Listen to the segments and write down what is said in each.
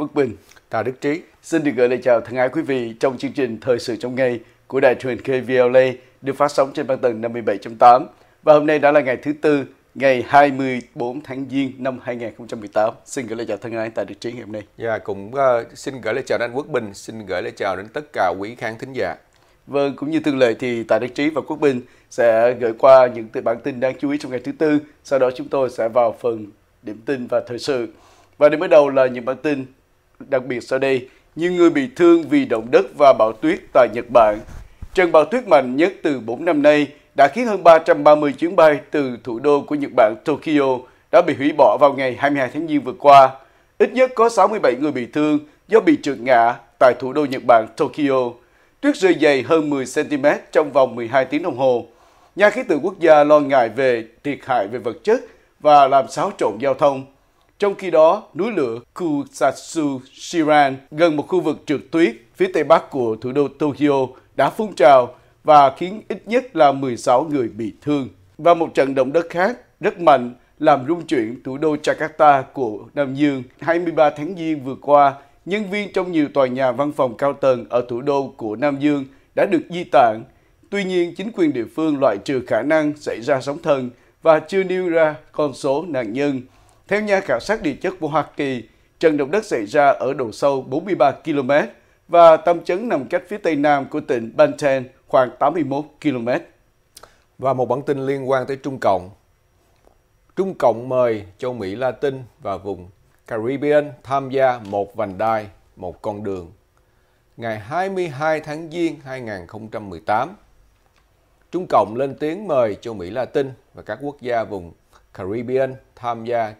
Quốc Bình, Tạ Đức Trí. Xin được gửi lời chào thân ái quý vị trong chương trình Thời sự trong ngày của đài truyền KVLA được phát sóng trên băng tần 57.8 và hôm nay đã là ngày thứ Tư, ngày 24 tháng Giêng năm 2018. Xin gửi lời chào thân ái tại Đức Trí ngày hôm nay. Dạ, cũng uh, xin gửi lời chào đến anh Quốc Bình, xin gửi lời chào đến tất cả quý khán thính giả. Vâng, cũng như thường lệ thì Tạ Đức Trí và Quốc Bình sẽ gửi qua những bản tin đáng chú ý trong ngày thứ Tư. Sau đó chúng tôi sẽ vào phần điểm tin và thời sự. Và để mới đầu là những bản tin đặc biệt sau đây, như người bị thương vì động đất và bão tuyết tại Nhật Bản. Trận bão tuyết mạnh nhất từ 4 năm nay đã khiến hơn 330 chuyến bay từ thủ đô của Nhật Bản Tokyo đã bị hủy bỏ vào ngày 22 tháng Giêng vừa qua. Ít nhất có 67 người bị thương do bị trượt ngã tại thủ đô Nhật Bản Tokyo. Tuyết rơi dày hơn 10cm trong vòng 12 tiếng đồng hồ. Nhà khí tượng quốc gia lo ngại về thiệt hại về vật chất và làm xáo trộn giao thông. Trong khi đó, núi lửa Kusatsu Shiran gần một khu vực trượt tuyết phía tây bắc của thủ đô Tokyo đã phun trào và khiến ít nhất là 16 người bị thương. Và một trận động đất khác rất mạnh làm rung chuyển thủ đô Jakarta của Nam Dương 23 tháng Giêng vừa qua, nhân viên trong nhiều tòa nhà văn phòng cao tầng ở thủ đô của Nam Dương đã được di tản. Tuy nhiên, chính quyền địa phương loại trừ khả năng xảy ra sóng thần và chưa nêu ra con số nạn nhân. Theo nhà khảo sát địa chất của Hoa Kỳ, trận động đất xảy ra ở độ sâu 43 km và tâm chấn nằm cách phía tây nam của tỉnh Banten khoảng 81 km. Và một bản tin liên quan tới Trung Cộng. Trung Cộng mời châu Mỹ Latin và vùng Caribbean tham gia một vành đai, một con đường. Ngày 22 tháng Giêng 2018, Trung Cộng lên tiếng mời châu Mỹ Latin và các quốc gia vùng Caribbean tham gia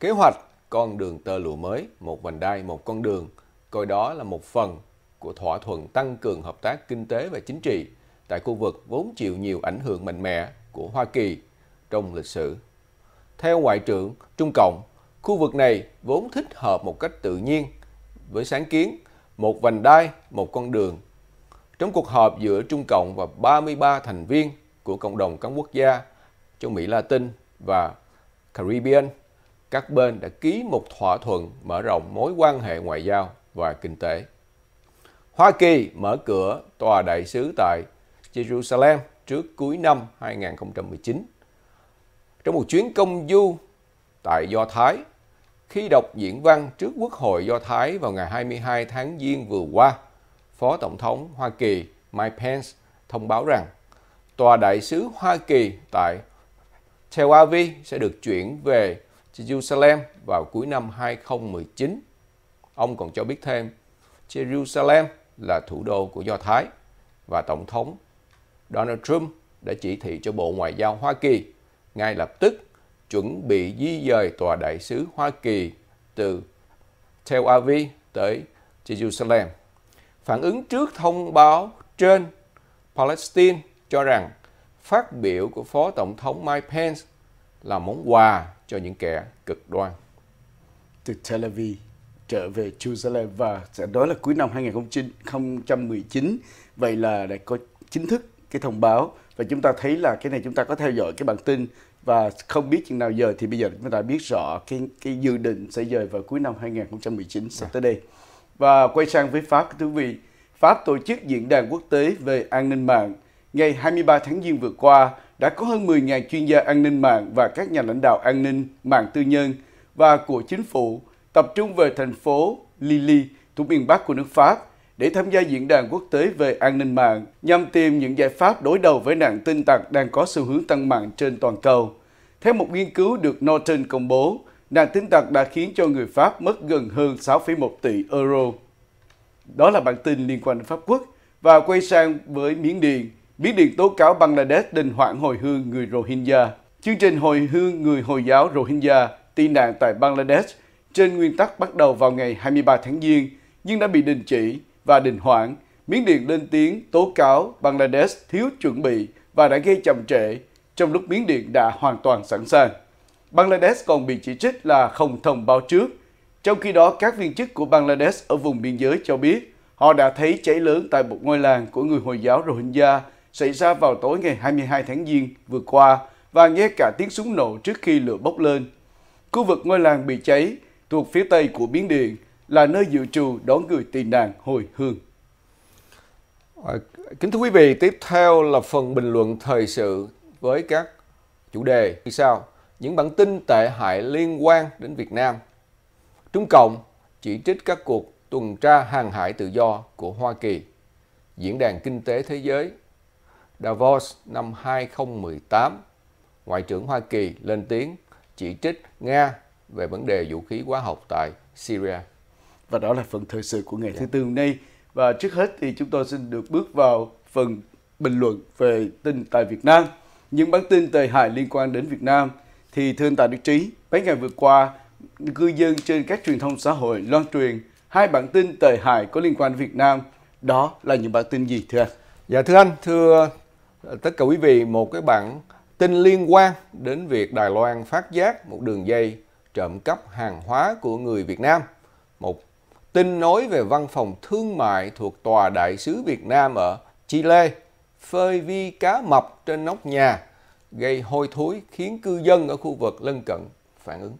Kế hoạch con đường tơ lụa mới, một vành đai, một con đường, coi đó là một phần của thỏa thuận tăng cường hợp tác kinh tế và chính trị tại khu vực vốn chịu nhiều ảnh hưởng mạnh mẽ của Hoa Kỳ trong lịch sử. Theo Ngoại trưởng Trung Cộng, khu vực này vốn thích hợp một cách tự nhiên với sáng kiến một vành đai, một con đường. Trong cuộc họp giữa Trung Cộng và 33 thành viên của cộng đồng các quốc gia châu Mỹ Latin và Caribbean các bên đã ký một thỏa thuận mở rộng mối quan hệ ngoại giao và kinh tế. Hoa Kỳ mở cửa tòa đại sứ tại Jerusalem trước cuối năm 2019. Trong một chuyến công du tại Do Thái, khi đọc diễn văn trước Quốc hội Do Thái vào ngày 22 tháng Giêng vừa qua, Phó Tổng thống Hoa Kỳ Mike Pence thông báo rằng tòa đại sứ Hoa Kỳ tại Tel Aviv sẽ được chuyển về Jerusalem vào cuối năm 2019. Ông còn cho biết thêm, Jerusalem là thủ đô của Do Thái và Tổng thống Donald Trump đã chỉ thị cho Bộ Ngoại giao Hoa Kỳ ngay lập tức chuẩn bị di dời tòa đại sứ Hoa Kỳ từ Tel Aviv tới Jerusalem. Phản ứng trước thông báo trên, Palestine cho rằng phát biểu của Phó Tổng thống Mike Pence là món quà cho những kẻ cực đoan. Từ Tel Aviv trở về Jerusalem và đó là cuối năm 2019. Vậy là đã có chính thức cái thông báo và chúng ta thấy là cái này chúng ta có theo dõi cái bản tin và không biết chừng nào giờ thì bây giờ chúng ta biết rõ cái cái dự định sẽ dời vào cuối năm 2019 sắp tới đây. Và quay sang với Pháp thưa quý vị, Pháp tổ chức diễn đàn quốc tế về an ninh mạng ngày 23 tháng Giêng vừa qua đã có hơn 10.000 chuyên gia an ninh mạng và các nhà lãnh đạo an ninh mạng tư nhân và của chính phủ tập trung về thành phố Lille thuộc miền Bắc của nước Pháp để tham gia diễn đàn quốc tế về an ninh mạng nhằm tìm những giải pháp đối đầu với nạn tin tặc đang có xu hướng tăng mạnh trên toàn cầu. Theo một nghiên cứu được Norton công bố, nạn tin tặc đã khiến cho người Pháp mất gần hơn 6,1 tỷ euro. Đó là bản tin liên quan đến Pháp Quốc và quay sang với Miến Điện. Biến điện tố cáo Bangladesh đình hoãn hồi hương người Rohingya. Chương trình hồi hương người Hồi giáo Rohingya tị nạn tại Bangladesh trên nguyên tắc bắt đầu vào ngày 23 tháng Giêng nhưng đã bị đình chỉ và đình hoãn. Miến Điện lên tiếng tố cáo Bangladesh thiếu chuẩn bị và đã gây chậm trễ trong lúc Miến Điện đã hoàn toàn sẵn sàng. Bangladesh còn bị chỉ trích là không thông báo trước. Trong khi đó, các viên chức của Bangladesh ở vùng biên giới cho biết họ đã thấy cháy lớn tại một ngôi làng của người Hồi giáo Rohingya xảy ra vào tối ngày 22 tháng Giêng vừa qua và nghe cả tiếng súng nổ trước khi lửa bốc lên. Khu vực ngôi làng bị cháy thuộc phía tây của Biến Điện là nơi dự trù đón người tị nạn hồi hương. kính thưa quý vị, tiếp theo là phần bình luận thời sự với các chủ đề như sau. Những bản tin tệ hại liên quan đến Việt Nam. Trung Cộng chỉ trích các cuộc tuần tra hàng hải tự do của Hoa Kỳ. Diễn đàn Kinh tế Thế giới Davos năm 2018, Ngoại trưởng Hoa Kỳ lên tiếng chỉ trích Nga về vấn đề vũ khí hóa học tại Syria. Và đó là phần thời sự của ngày dạ. thứ tư hôm nay. Và trước hết thì chúng tôi xin được bước vào phần bình luận về tin tại Việt Nam. Những bản tin tệ hại liên quan đến Việt Nam thì thưa anh Tạ Đức Trí, mấy ngày vừa qua, cư dân trên các truyền thông xã hội loan truyền hai bản tin tệ hại có liên quan đến Việt Nam. Đó là những bản tin gì thưa anh? Dạ thưa anh, thưa tất cả quý vị một cái bản tin liên quan đến việc Đài Loan phát giác một đường dây trộm cắp hàng hóa của người Việt Nam. Một tin nói về văn phòng thương mại thuộc Tòa Đại sứ Việt Nam ở Chile phơi vi cá mập trên nóc nhà gây hôi thối khiến cư dân ở khu vực lân cận phản ứng.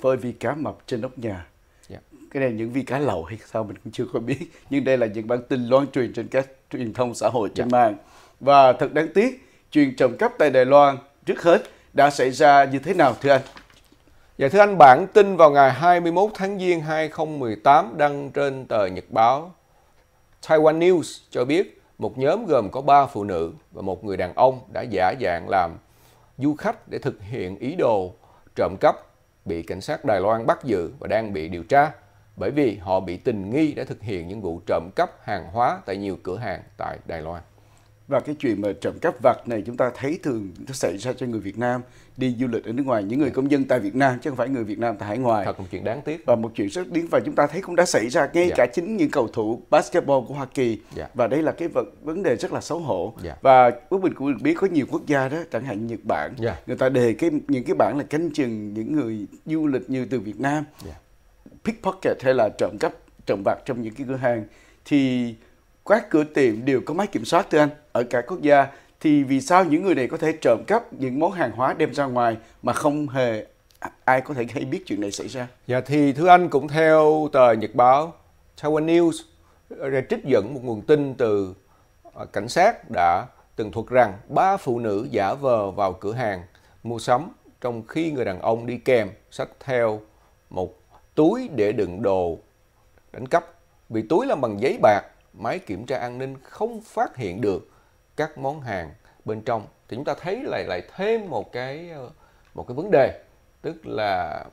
Phơi vi cá mập trên nóc nhà. Yeah. Dạ. Cái này những vi cá lầu hay sao mình cũng chưa có biết. Nhưng đây là những bản tin loan truyền trên các truyền thông xã hội trên yeah. Dạ. mạng và thật đáng tiếc, chuyện trộm cắp tại Đài Loan trước hết đã xảy ra như thế nào thưa anh? Dạ thưa anh, bản tin vào ngày 21 tháng Giêng 2018 đăng trên tờ Nhật báo Taiwan News cho biết một nhóm gồm có 3 phụ nữ và một người đàn ông đã giả dạng làm du khách để thực hiện ý đồ trộm cắp bị cảnh sát Đài Loan bắt giữ và đang bị điều tra bởi vì họ bị tình nghi đã thực hiện những vụ trộm cắp hàng hóa tại nhiều cửa hàng tại Đài Loan và cái chuyện mà trộm cắp vặt này chúng ta thấy thường nó xảy ra cho người Việt Nam đi du lịch ở nước ngoài những người dạ. công dân tại Việt Nam chứ không phải người Việt Nam tại hải ngoại thật một chuyện đáng tiếc và một chuyện rất đáng và chúng ta thấy cũng đã xảy ra ngay dạ. cả chính những cầu thủ basketball của Hoa Kỳ dạ. và đây là cái vấn đề rất là xấu hổ dạ. và quốc mình cũng biết có nhiều quốc gia đó chẳng hạn Nhật Bản dạ. người ta đề cái những cái bản là canh chừng những người du lịch như từ Việt Nam dạ. pickpocket hay là trộm cắp trộm vặt trong những cái cửa hàng thì các cửa tiệm đều có máy kiểm soát thưa anh ở cả quốc gia thì vì sao những người này có thể trộm cắp những món hàng hóa đem ra ngoài mà không hề ai có thể hay biết chuyện này xảy ra? Dạ thì thưa anh cũng theo tờ Nhật báo Taiwan News đã trích dẫn một nguồn tin từ à, cảnh sát đã từng thuật rằng ba phụ nữ giả vờ vào cửa hàng mua sắm trong khi người đàn ông đi kèm sách theo một túi để đựng đồ đánh cắp vì túi làm bằng giấy bạc máy kiểm tra an ninh không phát hiện được các món hàng bên trong thì chúng ta thấy lại lại thêm một cái ờ, một cái vấn đề tức là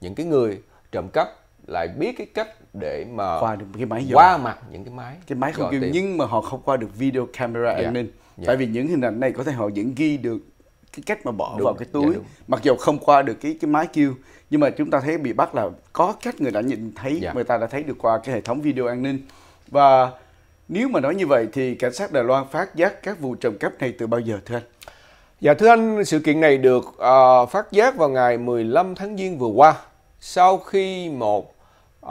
những cái người trộm cắp lại biết cái cách để mà qua được cái máy dò. qua mặt những cái máy cái máy không kêu nhưng mà họ không qua được video camera dạ, an ninh yeah. Dạ. tại vì những hình ảnh này có thể họ vẫn ghi được cái cách mà bỏ đúng, vào cái dạ, túi dạ, mặc dù không qua được cái cái máy kêu nhưng mà chúng ta thấy bị bắt là có cách người đã nhìn thấy yeah. người ta đã thấy được qua cái hệ thống video an ninh và nếu mà nói như vậy thì cảnh sát Đài Loan phát giác các vụ trộm cắp này từ bao giờ thưa anh? Dạ thưa anh, sự kiện này được uh, phát giác vào ngày 15 tháng Giêng vừa qua sau khi một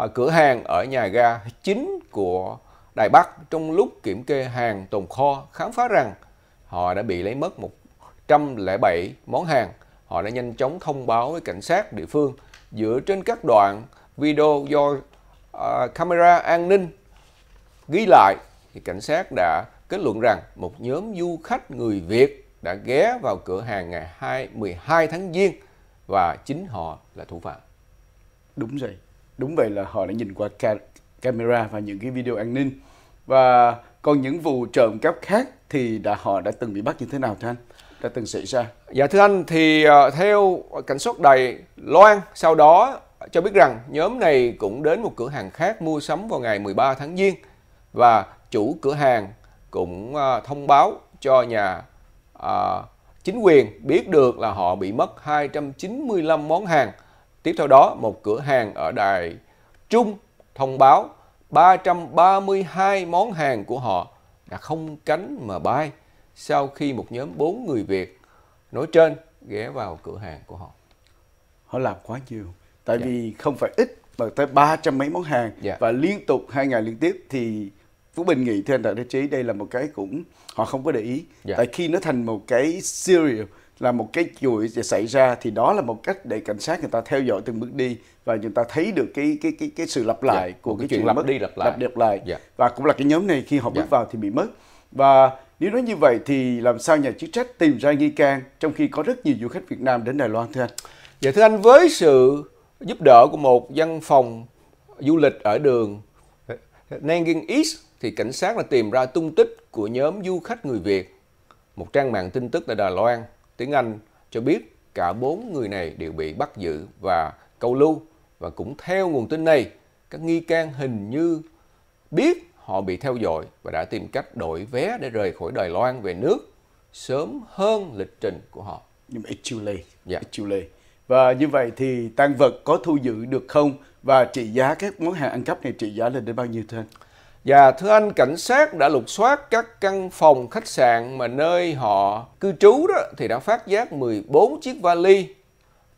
uh, cửa hàng ở nhà ga chính của Đài Bắc trong lúc kiểm kê hàng tồn kho khám phá rằng họ đã bị lấy mất 107 món hàng. Họ đã nhanh chóng thông báo với cảnh sát địa phương dựa trên các đoạn video do uh, camera an ninh ghi lại thì cảnh sát đã kết luận rằng một nhóm du khách người Việt đã ghé vào cửa hàng ngày 2, 12 tháng Giêng và chính họ là thủ phạm. Đúng vậy đúng vậy là họ đã nhìn qua camera và những cái video an ninh. Và còn những vụ trộm cắp khác thì đã họ đã từng bị bắt như thế nào thưa anh? Đã từng xảy ra? Dạ thưa anh thì ờ, theo cảnh sát Đài Loan sau đó cho biết rằng nhóm này cũng đến một cửa hàng khác mua sắm vào ngày 13 tháng Giêng và chủ cửa hàng cũng ờ, thông báo cho nhà à, chính quyền biết được là họ bị mất 295 món hàng. Tiếp theo đó, một cửa hàng ở Đài Trung thông báo 332 món hàng của họ đã không cánh mà bay sau khi một nhóm 4 người Việt nói trên ghé vào cửa hàng của họ. Họ làm quá nhiều, tại dạ. vì không phải ít mà tới 300 mấy món hàng dạ. và liên tục hai ngày liên tiếp thì Vũ Bình nghĩ thưa anh Đặng Thế Trí đây là một cái cũng họ không có để ý. Dạ. Tại khi nó thành một cái serial là một cái chuỗi xảy ra thì đó là một cách để cảnh sát người ta theo dõi từng bước đi và người ta thấy được cái cái cái cái sự lặp lại dạ. của cái, cái chuyện lặp đi lặp lại lặp, lặp lại dạ. và cũng là cái nhóm này khi họ bước dạ. vào thì bị mất và nếu nói như vậy thì làm sao nhà chức trách tìm ra nghi can trong khi có rất nhiều du khách Việt Nam đến Đài Loan thưa anh? Dạ thưa anh với sự giúp đỡ của một văn phòng du lịch ở đường Nanging East thì cảnh sát là tìm ra tung tích của nhóm du khách người Việt. Một trang mạng tin tức tại Đài Loan, tiếng Anh cho biết cả bốn người này đều bị bắt giữ và câu lưu và cũng theo nguồn tin này, các nghi can hình như biết họ bị theo dõi và đã tìm cách đổi vé để rời khỏi Đài Loan về nước sớm hơn lịch trình của họ. Nhưng mà it's too late. Yeah. Dạ. It's Và như vậy thì tăng vật có thu giữ được không? Và trị giá các món hàng ăn cắp này trị giá lên đến bao nhiêu thưa và thưa anh, cảnh sát đã lục soát các căn phòng khách sạn mà nơi họ cư trú đó thì đã phát giác 14 chiếc vali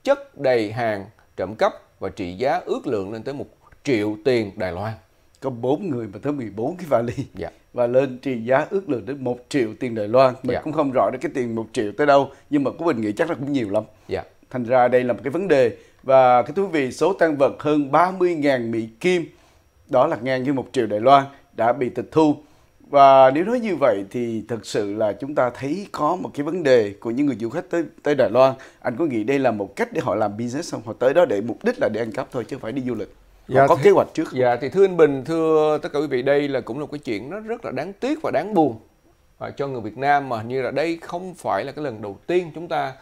chất đầy hàng trộm cắp và trị giá ước lượng lên tới 1 triệu tiền Đài Loan. Có 4 người mà tới 14 cái vali. Dạ. Và lên trị giá ước lượng đến 1 triệu tiền Đài Loan. Mình dạ. cũng không rõ được cái tiền 1 triệu tới đâu, nhưng mà của mình nghĩ chắc là cũng nhiều lắm. Dạ. Thành ra đây là một cái vấn đề. Và cái thú vị, số tăng vật hơn 30.000 Mỹ Kim đó là ngang với một triệu Đài Loan đã bị tịch thu và nếu nói như vậy thì thực sự là chúng ta thấy có một cái vấn đề của những người du khách tới tới Đài Loan anh có nghĩ đây là một cách để họ làm business không họ tới đó để mục đích là để ăn cắp thôi chứ không phải đi du lịch Họ dạ, có thì, kế hoạch trước dạ thì thưa anh bình thưa tất cả quý vị đây là cũng là một cái chuyện nó rất là đáng tiếc và đáng buồn à, cho người việt nam mà như là đây không phải là cái lần đầu tiên chúng ta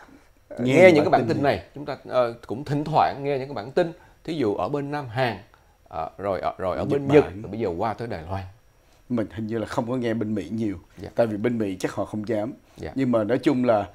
à, nghe, nghe những cái bản tin này. này chúng ta uh, cũng thỉnh thoảng nghe những cái bản tin thí dụ ở bên nam hàn à, rồi à, rồi ở bên Nhật rồi bây giờ qua tới Đài Loan mình hình như là không có nghe bên Mỹ nhiều yeah. Dạ. tại vì bên Mỹ chắc họ không dám yeah. Dạ. nhưng mà nói chung là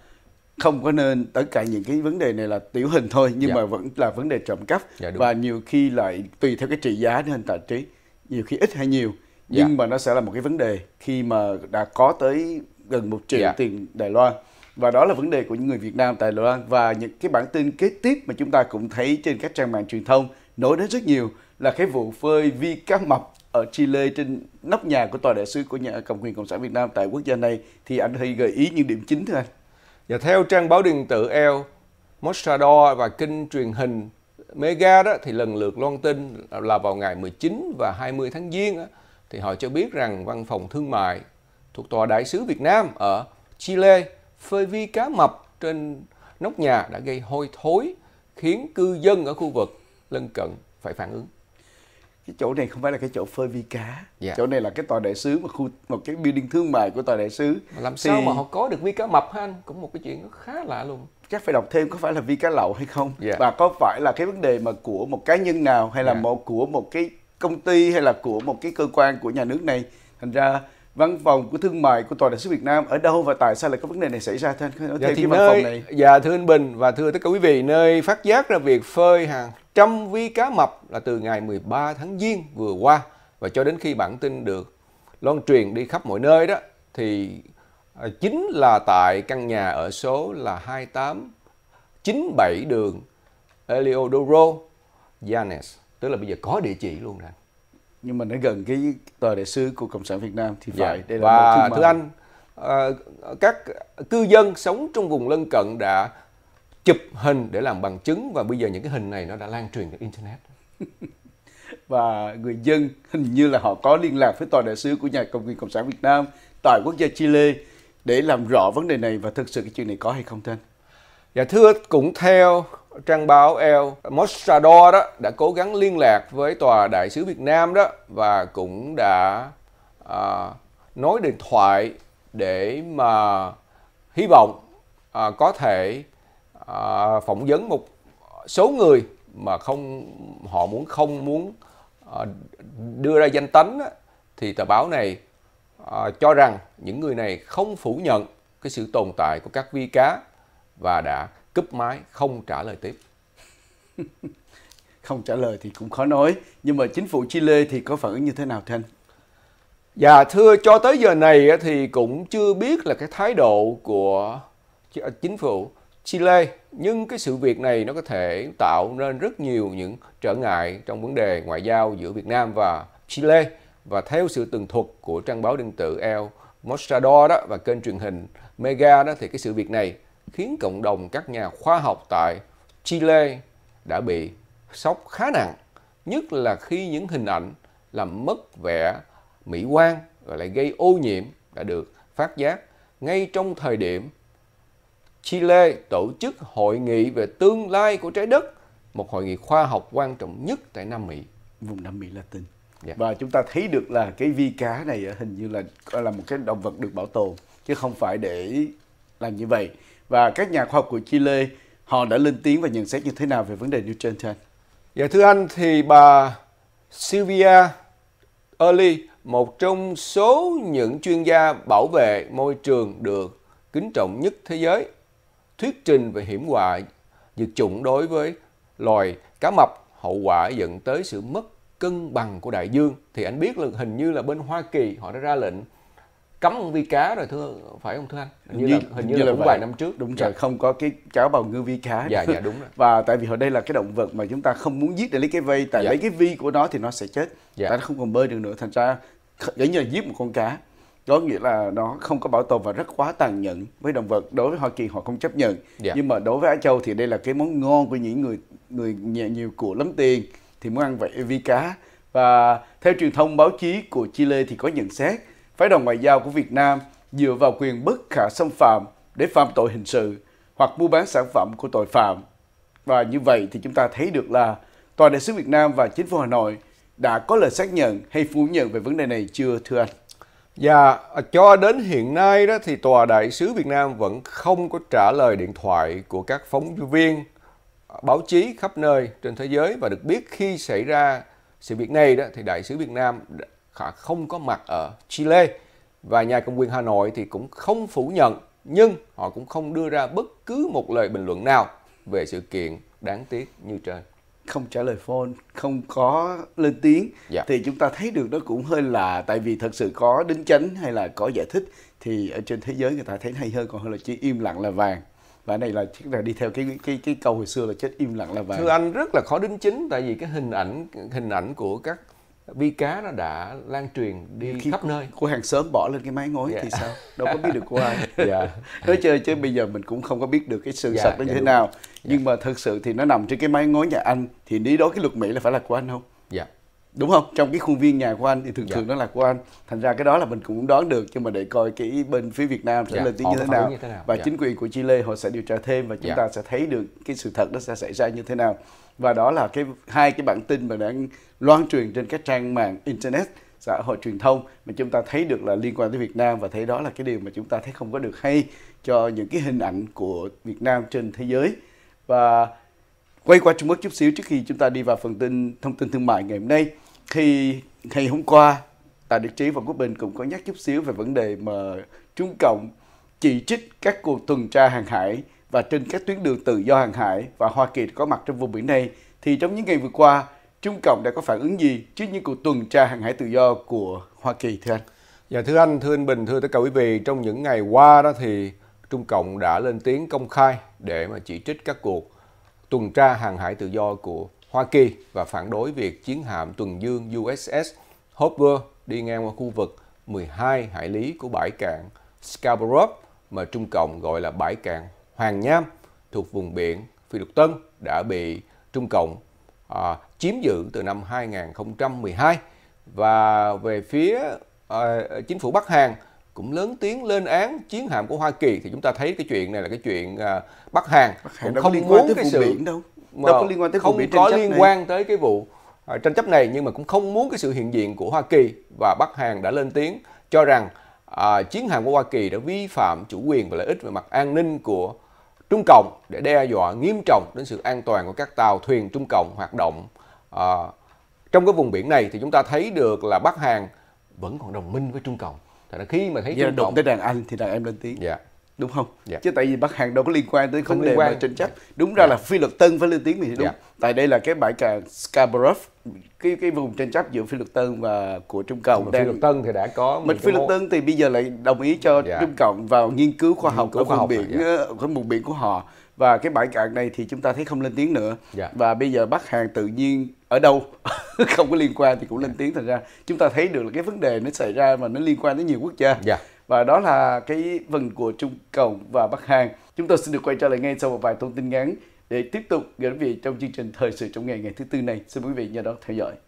không có nên tất cả những cái vấn đề này là tiểu hình thôi nhưng yeah. Dạ. mà vẫn là vấn đề trộm cắp yeah, và nhiều khi lại tùy theo cái trị giá của hình tài trí nhiều khi ít hay nhiều nhưng yeah. mà nó sẽ là một cái vấn đề khi mà đã có tới gần một triệu yeah. tiền Đài Loan và đó là vấn đề của những người Việt Nam tại Đài Loan và những cái bản tin kế tiếp mà chúng ta cũng thấy trên các trang mạng truyền thông nói đến rất nhiều là cái vụ phơi vi cá mập ở Chile trên nóc nhà của tòa đại sứ của nhà cầm quyền cộng sản Việt Nam tại quốc gia này thì anh hay gợi ý những điểm chính thưa anh. Và dạ, theo trang báo điện tử El Mostrador và kênh truyền hình Mega đó thì lần lượt loan tin là vào ngày 19 và 20 tháng Giêng đó, thì họ cho biết rằng văn phòng thương mại thuộc tòa đại sứ Việt Nam ở Chile phơi vi cá mập trên nóc nhà đã gây hôi thối khiến cư dân ở khu vực lân cận phải phản ứng cái chỗ này không phải là cái chỗ phơi vi cá yeah. Dạ. chỗ này là cái tòa đại sứ một khu một cái building thương mại của tòa đại sứ mà làm thì... sao mà họ có được vi cá mập ha anh cũng một cái chuyện khá lạ luôn chắc phải đọc thêm có phải là vi cá lậu hay không yeah. Dạ. và có phải là cái vấn đề mà của một cá nhân nào hay là yeah. Dạ. một của một cái công ty hay là của một cái cơ quan của nhà nước này thành ra văn phòng của thương mại của tòa đại sứ Việt Nam ở đâu và tại sao lại có vấn đề này xảy ra thưa anh? dạ, thì cái văn nơi, phòng này. Dạ thưa anh Bình và thưa tất cả quý vị, nơi phát giác ra việc phơi hàng Trăm vi cá mập là từ ngày 13 tháng Giêng vừa qua và cho đến khi bản tin được loan truyền đi khắp mọi nơi đó thì à, chính là tại căn nhà ở số là 2897 đường Eliodoro Yanes, tức là bây giờ có địa chỉ luôn rồi. Nhưng mà nó gần cái tòa đại sứ của Cộng sản Việt Nam thì dạ. phải. Yeah. Đây là Và thưa anh, à, các cư dân sống trong vùng lân cận đã chụp hình để làm bằng chứng và bây giờ những cái hình này nó đã lan truyền trên internet và người dân hình như là họ có liên lạc với tòa đại sứ của nhà cầm quyền cộng sản Việt Nam tại quốc gia Chile để làm rõ vấn đề này và thực sự cái chuyện này có hay không thưa anh? Dạ thưa cũng theo trang báo El Mostrador đó đã cố gắng liên lạc với tòa đại sứ Việt Nam đó và cũng đã à, nói điện thoại để mà hy vọng à, có thể À, phỏng vấn một số người mà không họ muốn không muốn à, đưa ra danh tính thì tờ báo này à, cho rằng những người này không phủ nhận cái sự tồn tại của các vi cá và đã cúp máy không trả lời tiếp. không trả lời thì cũng khó nói, nhưng mà chính phủ Chile thì có phản ứng như thế nào thưa anh? Dạ thưa cho tới giờ này thì cũng chưa biết là cái thái độ của chính phủ Chile. Nhưng cái sự việc này nó có thể tạo nên rất nhiều những trở ngại trong vấn đề ngoại giao giữa Việt Nam và Chile. Và theo sự tường thuật của trang báo điện tử El Mostrador đó và kênh truyền hình Mega đó thì cái sự việc này khiến cộng đồng các nhà khoa học tại Chile đã bị sốc khá nặng, nhất là khi những hình ảnh làm mất vẻ mỹ quan và lại gây ô nhiễm đã được phát giác ngay trong thời điểm Chile tổ chức hội nghị về tương lai của trái đất, một hội nghị khoa học quan trọng nhất tại Nam Mỹ. Vùng Nam Mỹ Latin. Yeah. Dạ. Và chúng ta thấy được là cái vi cá này hình như là là một cái động vật được bảo tồn chứ không phải để làm như vậy. Và các nhà khoa học của Chile họ đã lên tiếng và nhận xét như thế nào về vấn đề Newton thưa anh? Dạ thưa anh thì bà Sylvia Early, một trong số những chuyên gia bảo vệ môi trường được kính trọng nhất thế giới, thuyết trình về hiểm họa diệt chủng đối với loài cá mập hậu quả dẫn tới sự mất cân bằng của đại dương thì anh biết là hình như là bên Hoa Kỳ họ đã ra lệnh cấm vi cá rồi thưa phải không thưa anh hình như, như là hình như, như là cũng vài năm trước đúng rồi dạ. không có cái cháo bào ngư vi cá dạ dạ đúng rồi và tại vì hồi đây là cái động vật mà chúng ta không muốn giết để lấy cái vây tại dạ. lấy cái vi của nó thì nó sẽ chết dạ. nó không còn bơi được nữa thành ra giống như là giết một con cá có nghĩa là nó không có bảo tồn và rất quá tàn nhẫn với động vật đối với hoa kỳ họ không chấp nhận yeah. Dạ. nhưng mà đối với á châu thì đây là cái món ngon của những người người nhà nhiều của lắm tiền thì muốn ăn vậy vi cá và theo truyền thông báo chí của chile thì có nhận xét phái đoàn ngoại giao của việt nam dựa vào quyền bất khả xâm phạm để phạm tội hình sự hoặc mua bán sản phẩm của tội phạm và như vậy thì chúng ta thấy được là tòa đại sứ việt nam và chính phủ hà nội đã có lời xác nhận hay phủ nhận về vấn đề này chưa thưa anh và dạ, cho đến hiện nay đó thì Tòa Đại sứ Việt Nam vẫn không có trả lời điện thoại của các phóng viên, à, báo chí khắp nơi trên thế giới và được biết khi xảy ra sự việc này đó thì Đại sứ Việt Nam không có mặt ở Chile và nhà công quyền Hà Nội thì cũng không phủ nhận nhưng họ cũng không đưa ra bất cứ một lời bình luận nào về sự kiện đáng tiếc như trên không trả lời phone không có lên tiếng dạ. thì chúng ta thấy được nó cũng hơi là tại vì thật sự có đính chánh hay là có giải thích thì ở trên thế giới người ta thấy hay hơn còn hơn là chỉ im lặng là vàng và này là chắc là đi theo cái cái cái câu hồi xưa là chết im lặng là vàng thưa anh rất là khó đính chính tại vì cái hình ảnh hình ảnh của các vi cá nó đã lan truyền đi Khi khắp nơi cô hàng xóm bỏ lên cái máy ngói yeah. Dạ. thì sao đâu có biết được của ai yeah. Dạ. nói chơi chứ bây giờ mình cũng không có biết được cái sự yeah, dạ, thật nó yeah, như thế nào yeah. nhưng mà thực sự thì nó nằm trên cái máy ngói nhà anh thì lý đó cái luật mỹ là phải là của anh không dạ yeah. đúng không trong cái khuôn viên nhà của anh thì thường yeah. thường nó là của anh thành ra cái đó là mình cũng đoán được nhưng mà để coi cái bên phía việt nam sẽ yeah. lên tiếng như thế, nào. như thế nào và yeah. chính quyền của chile họ sẽ điều tra thêm và chúng yeah. ta sẽ thấy được cái sự thật nó sẽ xảy ra như thế nào và đó là cái hai cái bản tin mà đang loan truyền trên các trang mạng internet xã hội truyền thông mà chúng ta thấy được là liên quan tới Việt Nam và thấy đó là cái điều mà chúng ta thấy không có được hay cho những cái hình ảnh của Việt Nam trên thế giới và quay qua Trung Quốc chút xíu trước khi chúng ta đi vào phần tin thông tin thương mại ngày hôm nay thì ngày hôm qua tại Đức Trí và Quốc Bình cũng có nhắc chút xíu về vấn đề mà Trung Cộng chỉ trích các cuộc tuần tra hàng hải và trên các tuyến đường tự do hàng hải và Hoa Kỳ có mặt trong vùng biển này, thì trong những ngày vừa qua, Trung Cộng đã có phản ứng gì trước những cuộc tuần tra hàng hải tự do của Hoa Kỳ thưa anh? Dạ thưa anh, thưa anh Bình, thưa tất cả quý vị, trong những ngày qua đó thì Trung Cộng đã lên tiếng công khai để mà chỉ trích các cuộc tuần tra hàng hải tự do của Hoa Kỳ và phản đối việc chiến hạm tuần dương USS Hopper đi ngang qua khu vực 12 hải lý của bãi cạn Scarborough mà Trung Cộng gọi là bãi cạn Hoàng Nham thuộc vùng biển Phi Lục Tân đã bị Trung Cộng à, chiếm giữ từ năm 2012 và về phía à, chính phủ Bắc Hàn cũng lớn tiếng lên án chiến hạm của Hoa Kỳ thì chúng ta thấy cái chuyện này là cái chuyện à, Bắc Hàn Bắc Hàn cũng không liên quan tới cái sự biển đâu đâu có liên quan tới không có liên này. quan tới cái vụ à, tranh chấp này nhưng mà cũng không muốn cái sự hiện diện của Hoa Kỳ và Bắc Hàn đã lên tiếng cho rằng à, chiến hạm của Hoa Kỳ đã vi phạm chủ quyền và lợi ích về mặt an ninh của Trung Cộng để đe dọa nghiêm trọng đến sự an toàn của các tàu thuyền Trung Cộng hoạt động à, trong cái vùng biển này thì chúng ta thấy được là Bắc Hàn vẫn còn đồng minh với Trung Cộng. Thật ra khi mà thấy Vậy Trung Cộng tới đàn anh thì đàn em lên tiếng. Dạ đúng không yeah. Dạ. chứ tại vì bắt hàng đâu có liên quan tới không vấn đề mà tranh chấp dạ. đúng ra yeah. Dạ. là phi luật tân phải lên tiếng thì đúng yeah. tại đây là cái bãi cạn scarborough cái cái vùng tranh chấp giữa phi luật tân và của trung cộng đang... phi luật tân thì đã có mình phi luật tân thì bây giờ lại đồng ý cho yeah. trung cộng vào nghiên cứu khoa học cứu ở vùng biển yeah. ở ờ, vùng biển của họ và cái bãi cạn này thì chúng ta thấy không lên tiếng nữa yeah. và bây giờ bắt hàng tự nhiên ở đâu không có liên quan thì cũng lên tiếng thành ra chúng ta thấy được là cái vấn đề nó xảy ra và nó liên quan tới nhiều quốc gia yeah và đó là cái phần của Trung Cộng và Bắc Hàn. Chúng tôi xin được quay trở lại ngay sau một vài thông tin ngắn để tiếp tục gửi quý vị trong chương trình Thời sự trong ngày ngày thứ tư này. Xin quý vị nhớ đón theo dõi.